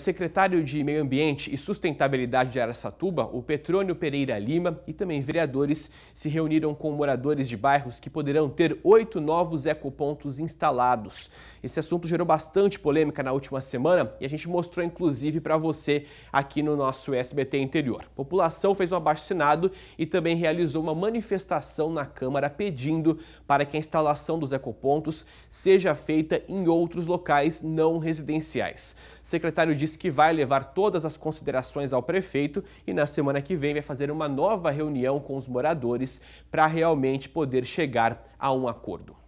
O secretário de Meio Ambiente e Sustentabilidade de Aracatuba, o Petrônio Pereira Lima, e também vereadores se reuniram com moradores de bairros que poderão ter oito novos ecopontos instalados. Esse assunto gerou bastante polêmica na última semana e a gente mostrou inclusive para você aqui no nosso SBT Interior. A população fez um abaixo e também realizou uma manifestação na Câmara pedindo para que a instalação dos ecopontos seja feita em outros locais não residenciais. O secretário disse disse que vai levar todas as considerações ao prefeito e na semana que vem vai fazer uma nova reunião com os moradores para realmente poder chegar a um acordo.